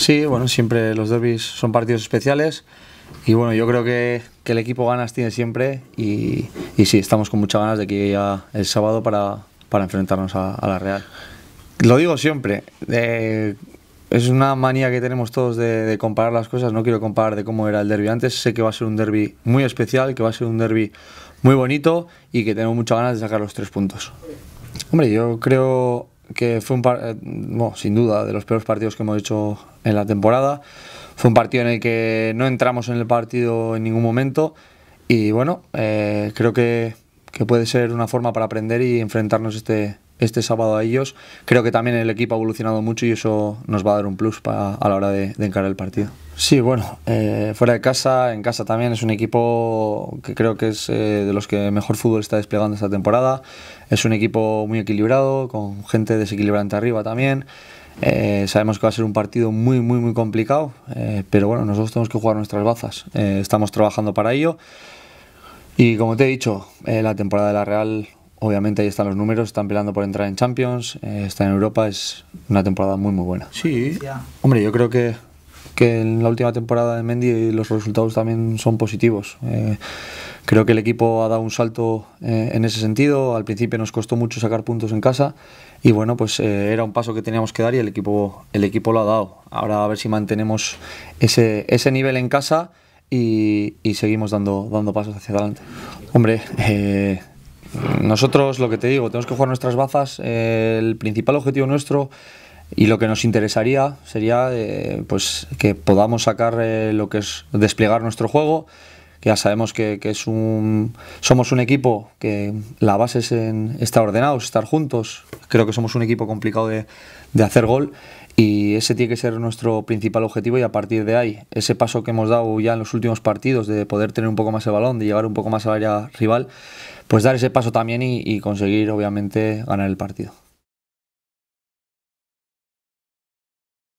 Sí, bueno, siempre los derbis son partidos especiales y bueno, yo creo que, que el equipo ganas tiene siempre y, sí, estamos con muchas ganas de que llegue ya el sábado para, para enfrentarnos a, la Real. Lo digo siempre, es una manía que tenemos todos de, de, comparar las cosas, no quiero comparar de cómo era el derby antes, sé que va a ser un derby muy especial, que va a ser un derby muy bonito y que tenemos muchas ganas de sacar los tres puntos. Hombre, yo creo que fue un eh, sin duda de los peores partidos que hemos hecho en la temporada. Fue un partido en el que no entramos en el partido en ningún momento y bueno, eh, creo que, que puede ser una forma para aprender y enfrentarnos este, este sábado a ellos. Creo que también el equipo ha evolucionado mucho y eso nos va a dar un plus a la hora de, encarar el partido. Sí, bueno, eh, fuera de casa, en casa también es un equipo que creo que es eh, de los que mejor fútbol está desplegando esta temporada. Es un equipo muy equilibrado, con gente desequilibrante arriba también. Eh, sabemos que va a ser un partido muy, muy, muy complicado, pero bueno, nosotros tenemos que jugar nuestras bazas. estamos trabajando para ello. Y como te he dicho, la temporada de la Real Obviamente ahí están los números, están peleando por entrar en Champions, está eh, están en Europa, es una temporada muy muy buena. Sí. Hombre, yo creo que, que en la última temporada de Mendy los resultados también son positivos. Eh, creo que el equipo ha dado un salto eh, en ese sentido. Al principio nos costó mucho sacar puntos en casa y bueno, pues era un paso que teníamos que dar y el equipo, el equipo lo ha dado. Ahora a ver si mantenemos ese, ese nivel en casa y, seguimos dando, dando pasos hacia adelante. Hombre, nosotros, lo que te digo, tenemos que jugar nuestras bazas. el principal objetivo nuestro y lo que nos interesaría sería eh, pues que podamos sacar eh, lo que es desplegar nuestro juego. Que ya sabemos que, que, es un, somos un equipo que la base es en estar ordenados, estar juntos. Creo que somos un equipo complicado de, de hacer gol y ese tiene que ser nuestro principal objetivo y a partir de ahí, ese paso que hemos dado ya en los últimos partidos de poder tener un poco más el balón, de llegar un poco más al área rival, pues dar ese paso también y, y conseguir obviamente ganar el partido.